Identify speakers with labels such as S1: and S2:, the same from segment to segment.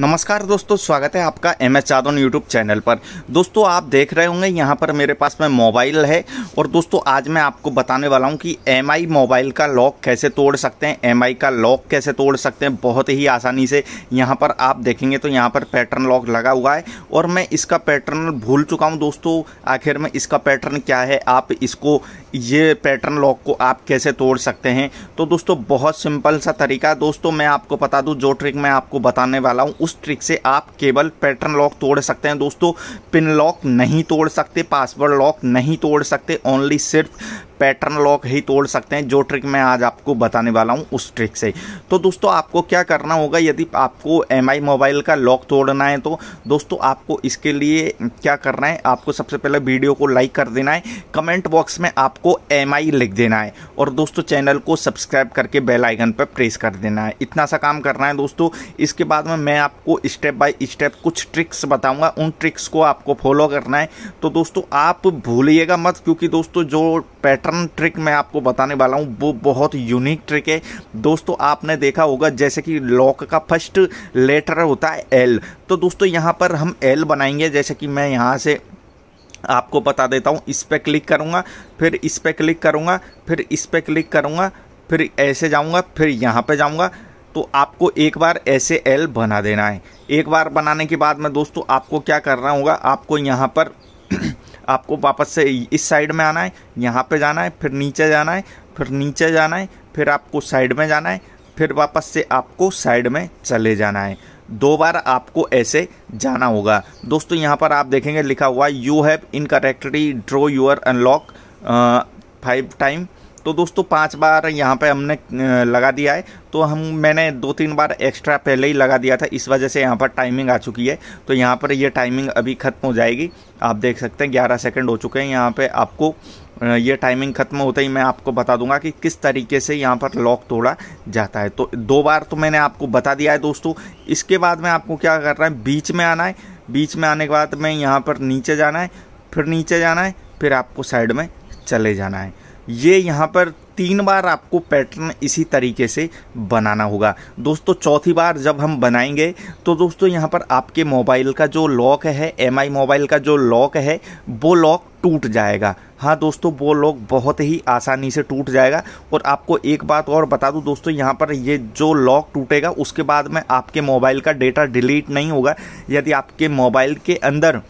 S1: नमस्कार दोस्तों स्वागत है आपका M S Jadaun YouTube channel पर दोस्तों आप देख रहे होंगे यहाँ पर मेरे पास में मोबाइल है और दोस्तों आज मैं आपको बताने वाला हूँ कि एम आई मोबाइल का लॉक कैसे तोड़ सकते हैं एम आई का लॉक कैसे तोड़ सकते हैं बहुत ही आसानी से यहाँ पर आप देखेंगे तो यहाँ पर पैटर्न लॉक लगा हुआ है और मैं इसका पैटर्न भूल चुका हूँ दोस्तों आखिर में इसका पैटर्न क्या है आप इसको ये पैटर्न लॉक को आप कैसे तोड़ सकते हैं तो दोस्तों बहुत सिंपल सा तरीका दोस्तों मैं आपको बता दूँ जो ट्रिक मैं आपको बताने वाला हूँ उस ट्रिक से आप केवल पैटर्न लॉक तोड़ सकते हैं दोस्तों पिन लॉक नहीं तोड़ सकते पासवर्ड लॉक नहीं तोड़ सकते ओनली सिर्फ पैटर्न लॉक ही तोड़ सकते हैं जो ट्रिक मैं आज आपको बताने वाला हूँ उस ट्रिक से तो दोस्तों आपको क्या करना होगा यदि आपको एम मोबाइल का लॉक तोड़ना है तो दोस्तों आपको इसके लिए क्या करना है आपको सबसे पहले वीडियो को लाइक कर देना है कमेंट बॉक्स में आपको एम लिख देना है और दोस्तों चैनल को सब्सक्राइब करके बेल आइकन पर प्रेस कर देना है इतना सा काम करना है दोस्तों इसके बाद में मैं आपको स्टेप बाय स्टेप कुछ ट्रिक्स बताऊँगा उन ट्रिक्स को आपको फॉलो करना है तो दोस्तों आप भूलिएगा मत क्योंकि दोस्तों जो पैटर्न ट्रिक मैं आपको बताने वाला हूँ वो बहुत यूनिक ट्रिक है दोस्तों आपने देखा होगा जैसे कि लॉक का फर्स्ट लेटर होता है एल तो दोस्तों यहाँ पर हम एल बनाएंगे जैसे कि मैं यहाँ से आपको बता देता हूँ इस पर क्लिक करूँगा फिर इस पर क्लिक करूँगा फिर इस पर क्लिक करूँगा फिर ऐसे जाऊँगा फिर यहाँ पर जाऊँगा तो आपको एक बार ऐसे एल बना देना है एक बार बनाने के बाद में दोस्तों आपको क्या करना होगा आपको यहाँ पर आपको वापस से इस साइड में आना है यहाँ पे जाना है फिर नीचे जाना है फिर नीचे जाना है फिर आपको साइड में जाना है फिर वापस से आपको साइड में चले जाना है दो बार आपको ऐसे जाना होगा दोस्तों यहाँ पर आप देखेंगे लिखा हुआ you have incorrectly draw your unlock five time तो दोस्तों पांच बार यहाँ पे हमने लगा दिया है तो हम मैंने दो तीन बार एक्स्ट्रा पहले ही लगा दिया था इस वजह से यहाँ पर टाइमिंग आ चुकी है तो यहाँ पर ये टाइमिंग अभी ख़त्म हो जाएगी आप देख सकते हैं ग्यारह सेकेंड हो चुके हैं यहाँ पर आपको ये टाइमिंग ख़त्म होते ही मैं आपको बता दूंगा कि किस तरीके से यहाँ पर लॉक तोड़ा जाता है तो दो बार तो मैंने आपको बता दिया है दोस्तों इसके बाद में आपको क्या कर रहा है बीच में आना है बीच में आने के बाद में यहाँ पर नीचे जाना है फिर नीचे जाना है फिर आपको साइड में चले जाना है ये यहाँ पर तीन बार आपको पैटर्न इसी तरीके से बनाना होगा दोस्तों चौथी बार जब हम बनाएंगे तो दोस्तों यहाँ पर आपके मोबाइल का जो लॉक है एम मोबाइल का जो लॉक है वो लॉक टूट जाएगा हाँ दोस्तों वो लॉक बहुत ही आसानी से टूट जाएगा और आपको एक बात और बता दूँ दोस्तों यहाँ पर ये जो लॉक टूटेगा उसके बाद में आपके मोबाइल का डेटा डिलीट नहीं होगा यदि आपके मोबाइल के अंदर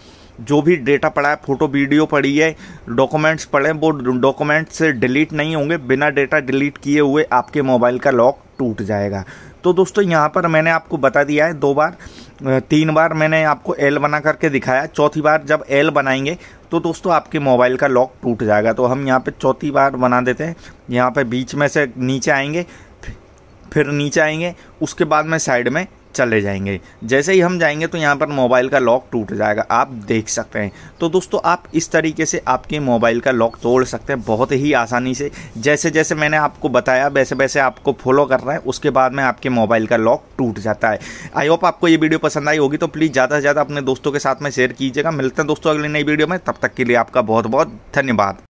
S1: जो भी डेटा पड़ा है फोटो वीडियो पड़ी है डॉक्यूमेंट्स पड़े वो डॉक्यूमेंट्स डिलीट नहीं होंगे बिना डेटा डिलीट किए हुए आपके मोबाइल का लॉक टूट जाएगा तो दोस्तों यहाँ पर मैंने आपको बता दिया है दो बार तीन बार मैंने आपको एल बना करके दिखाया चौथी बार जब एल बनाएंगे तो दोस्तों आपके मोबाइल का लॉक टूट जाएगा तो हम यहाँ पर चौथी बार बना देते हैं यहाँ पर बीच में से नीचे आएंगे फिर नीचे आएंगे उसके बाद में साइड में चले जाएंगे जैसे ही हम जाएंगे तो यहाँ पर मोबाइल का लॉक टूट जाएगा आप देख सकते हैं तो दोस्तों आप इस तरीके से आपके मोबाइल का लॉक तोड़ सकते हैं बहुत ही आसानी से जैसे जैसे मैंने आपको बताया वैसे वैसे आपको फॉलो कर रहे है उसके बाद में आपके मोबाइल का लॉक टूट जाता है आई होप आपको ये वीडियो पसंद आई होगी तो प्लीज़ ज़्यादा से ज़्यादा अपने दोस्तों के साथ में शेयर कीजिएगा मिलते हैं दोस्तों अगली नई वीडियो में तब तक के लिए आपका बहुत बहुत धन्यवाद